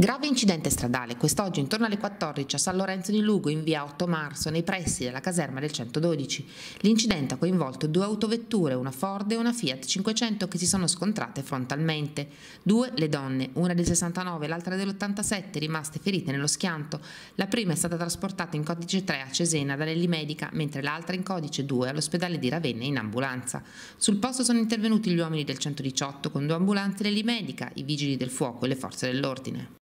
Grave incidente stradale quest'oggi intorno alle 14 a San Lorenzo di Lugo in via 8 marzo nei pressi della caserma del 112. L'incidente ha coinvolto due autovetture, una Ford e una Fiat 500 che si sono scontrate frontalmente. Due le donne, una del 69 e l'altra dell'87 rimaste ferite nello schianto. La prima è stata trasportata in codice 3 a Cesena da Medica mentre l'altra in codice 2 all'ospedale di Ravenna in ambulanza. Sul posto sono intervenuti gli uomini del 118 con due ambulanze Lelli Medica, i vigili del fuoco e le forze dell'ordine.